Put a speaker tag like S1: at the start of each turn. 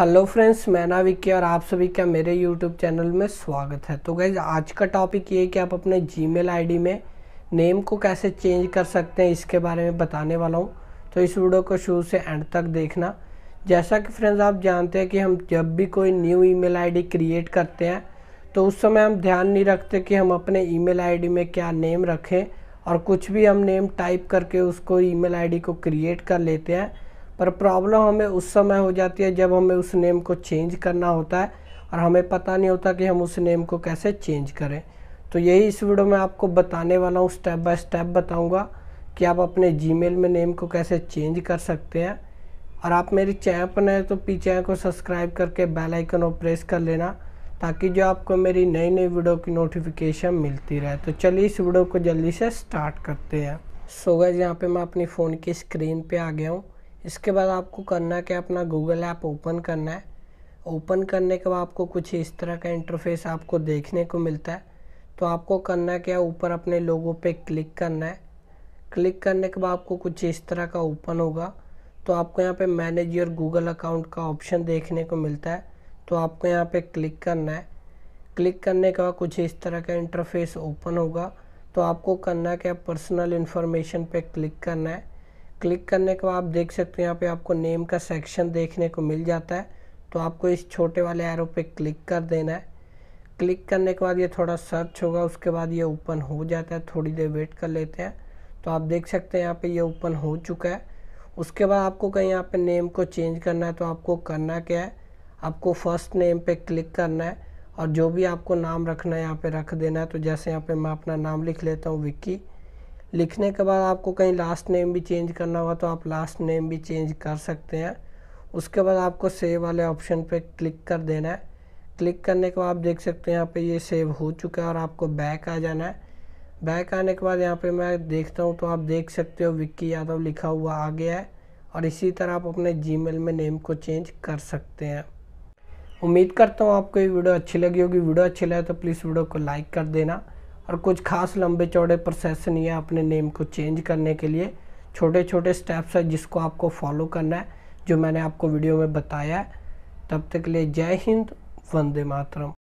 S1: hello friends मैं ना विक्की और आप सभी का मेरे यूट्यूब चैनल में स्वागत है तो गैज आज का टॉपिक ये कि आप अपने जीमेल आईडी में नेम को कैसे चेंज कर सकते हैं इसके बारे में बताने वाला हूँ तो इस वीडियो को शुरू से एंड तक देखना जैसा कि फ्रेंड्स आप जानते हैं कि हम जब भी कोई न्यू ई मेल क्रिएट करते हैं तो उस समय हम ध्यान नहीं रखते कि हम अपने ई मेल में क्या नेम रखें और कुछ भी हम नेम टाइप करके उसको ई मेल को क्रिएट कर लेते हैं पर प्रॉब्लम हमें उस समय हो जाती है जब हमें उस नेम को चेंज करना होता है और हमें पता नहीं होता कि हम उस नेम को कैसे चेंज करें तो यही इस वीडियो में आपको बताने वाला हूँ स्टेप बाय स्टेप बताऊँगा कि आप अपने जी में नेम को कैसे चेंज कर सकते हैं और आप मेरी चैनल पर नए तो पीछे को सब्सक्राइब करके बेल आइकन और प्रेस कर लेना ताकि जो आपको मेरी नई नई वीडियो की नोटिफिकेशन मिलती रहे तो चलिए इस वीडियो को जल्दी से स्टार्ट करते हैं सो गैस यहाँ पे मैं अपनी फ़ोन की स्क्रीन पे आ गया हूँ इसके बाद आपको करना क्या अपना गूगल ऐप ओपन करना है ओपन करने के बाद आपको कुछ इस तरह का इंटरफेस आपको देखने को मिलता है तो आपको करना क्या ऊपर अपने लोगों पे क्लिक करना है क्लिक करने के बाद आपको कुछ इस तरह का ओपन होगा तो आपको यहाँ पे मैनेज योर गूगल अकाउंट का ऑप्शन देखने को मिलता है तो आपको यहाँ पे क्लिक करना है क्लिक करने के बाद कुछ इस तरह का इंटरफेस ओपन होगा तो आपको करना क्या पर्सनल इन्फॉर्मेशन पर क्लिक करना है क्लिक करने के बाद आप देख सकते हैं यहाँ पे आपको नेम का सेक्शन देखने को मिल जाता है तो आपको इस छोटे वाले एरो पे क्लिक कर देना है क्लिक करने के बाद ये थोड़ा सर्च होगा उसके बाद ये ओपन हो जाता है थोड़ी देर वेट कर लेते हैं तो आप देख सकते हैं यहाँ पे ये ओपन हो चुका है उसके बाद आपको कहीं यहाँ पे नेम को चेंज करना है तो आपको करना क्या है आपको फर्स्ट नेम पे क्लिक करना है और जो भी आपको नाम रखना है यहाँ पे रख देना है तो जैसे यहाँ पे मैं अपना नाम लिख लेता हूँ विक्की लिखने के बाद आपको कहीं लास्ट नेम भी चेंज करना होगा तो आप लास्ट नेम भी चेंज कर सकते हैं उसके बाद आपको सेव वाले ऑप्शन पे क्लिक कर देना है क्लिक करने के बाद आप देख सकते हैं यहाँ पे ये सेव हो चुका है और आपको बैक आ जाना है बैक आने के बाद यहाँ पे मैं देखता हूँ तो आप देख सकते हो विक्की यादव लिखा हुआ आ गया है और इसी तरह आप अपने जी में नेम को चेंज कर सकते हैं उम्मीद करता हूँ आपको ये वीडियो अच्छी लगी होगी वीडियो अच्छी लगे तो प्लीज़ वीडियो को लाइक कर देना और कुछ खास लंबे चौड़े प्रोसेस नहीं है अपने नेम को चेंज करने के लिए छोटे छोटे स्टेप्स हैं जिसको आपको फॉलो करना है जो मैंने आपको वीडियो में बताया है तब तक के लिए जय हिंद वंदे मातरम